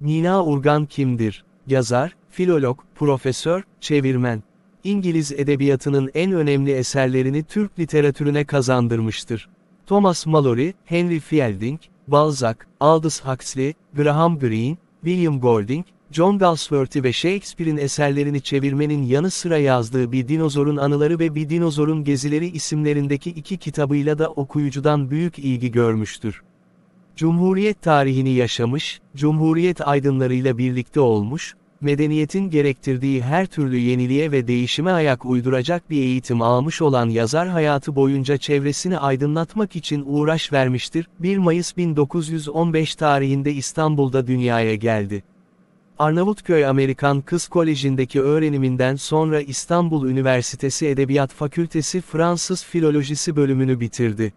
Nina Urgan kimdir? Yazar, filolog, profesör, çevirmen. İngiliz edebiyatının en önemli eserlerini Türk literatürüne kazandırmıştır. Thomas Mallory, Henry Fielding, Balzac, Aldous Huxley, Graham Greene, William Golding, John Galsworthy ve Shakespeare'in eserlerini çevirmenin yanı sıra yazdığı Bir Dinozorun Anıları ve Bir Dinozorun Gezileri isimlerindeki iki kitabıyla da okuyucudan büyük ilgi görmüştür. Cumhuriyet tarihini yaşamış, Cumhuriyet aydınlarıyla birlikte olmuş, medeniyetin gerektirdiği her türlü yeniliğe ve değişime ayak uyduracak bir eğitim almış olan yazar hayatı boyunca çevresini aydınlatmak için uğraş vermiştir. 1 Mayıs 1915 tarihinde İstanbul'da dünyaya geldi. Arnavutköy Amerikan Kız Koleji'ndeki öğreniminden sonra İstanbul Üniversitesi Edebiyat Fakültesi Fransız Filolojisi bölümünü bitirdi.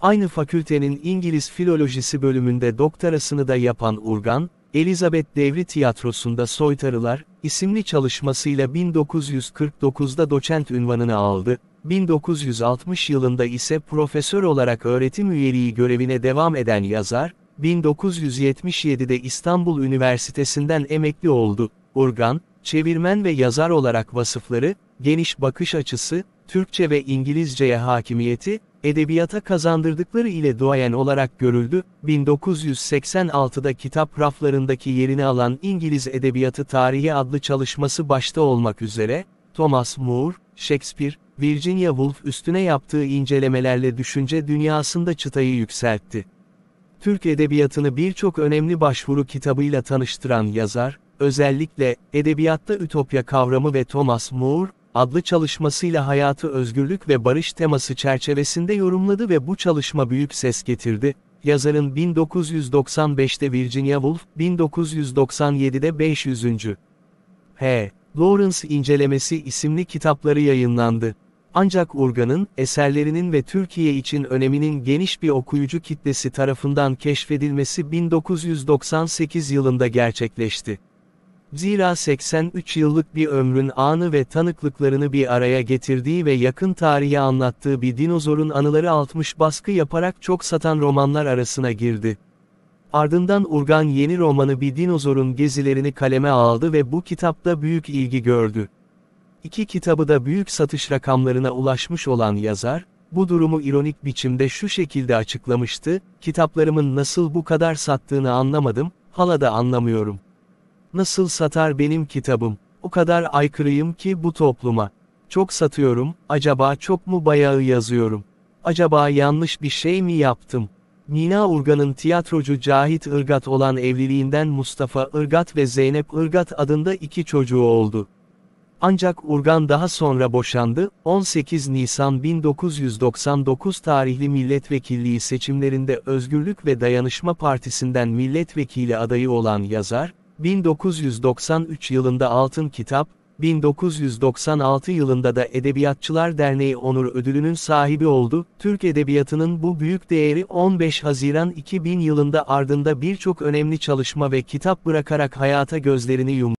Aynı fakültenin İngiliz Filolojisi bölümünde doktorasını da yapan Urgan, Elizabeth Devri Tiyatrosu'nda Soytarılar, isimli çalışmasıyla 1949'da doçent ünvanını aldı, 1960 yılında ise profesör olarak öğretim üyeliği görevine devam eden yazar, 1977'de İstanbul Üniversitesi'nden emekli oldu. Urgan, çevirmen ve yazar olarak vasıfları, geniş bakış açısı, Türkçe ve İngilizceye hakimiyeti, edebiyata kazandırdıkları ile duayen olarak görüldü, 1986'da kitap raflarındaki yerini alan İngiliz Edebiyatı Tarihi adlı çalışması başta olmak üzere, Thomas Moore, Shakespeare, Virginia Woolf üstüne yaptığı incelemelerle düşünce dünyasında çıtayı yükseltti. Türk edebiyatını birçok önemli başvuru kitabıyla tanıştıran yazar, özellikle, edebiyatta ütopya kavramı ve Thomas Moore, adlı çalışmasıyla hayatı özgürlük ve barış teması çerçevesinde yorumladı ve bu çalışma büyük ses getirdi. Yazarın 1995'te Virginia Woolf, 1997'de 500. H. Lawrence İncelemesi isimli kitapları yayınlandı. Ancak Urgan'ın, eserlerinin ve Türkiye için öneminin geniş bir okuyucu kitlesi tarafından keşfedilmesi 1998 yılında gerçekleşti. Zira 83 yıllık bir ömrün anı ve tanıklıklarını bir araya getirdiği ve yakın tarihi anlattığı bir dinozorun anıları 60 baskı yaparak çok satan romanlar arasına girdi. Ardından Urgan yeni romanı bir dinozorun gezilerini kaleme aldı ve bu kitapta büyük ilgi gördü. İki kitabı da büyük satış rakamlarına ulaşmış olan yazar, bu durumu ironik biçimde şu şekilde açıklamıştı, kitaplarımın nasıl bu kadar sattığını anlamadım, hala da anlamıyorum. Nasıl satar benim kitabım? O kadar aykırıyım ki bu topluma. Çok satıyorum, acaba çok mu bayağı yazıyorum? Acaba yanlış bir şey mi yaptım? Nina Urgan'ın tiyatrocu Cahit Irgat olan evliliğinden Mustafa Irgat ve Zeynep Irgat adında iki çocuğu oldu. Ancak Urgan daha sonra boşandı, 18 Nisan 1999 tarihli milletvekilliği seçimlerinde Özgürlük ve Dayanışma Partisi'nden milletvekili adayı olan yazar, 1993 yılında Altın Kitap, 1996 yılında da Edebiyatçılar Derneği Onur Ödülü'nün sahibi oldu, Türk Edebiyatı'nın bu büyük değeri 15 Haziran 2000 yılında ardında birçok önemli çalışma ve kitap bırakarak hayata gözlerini yumdu.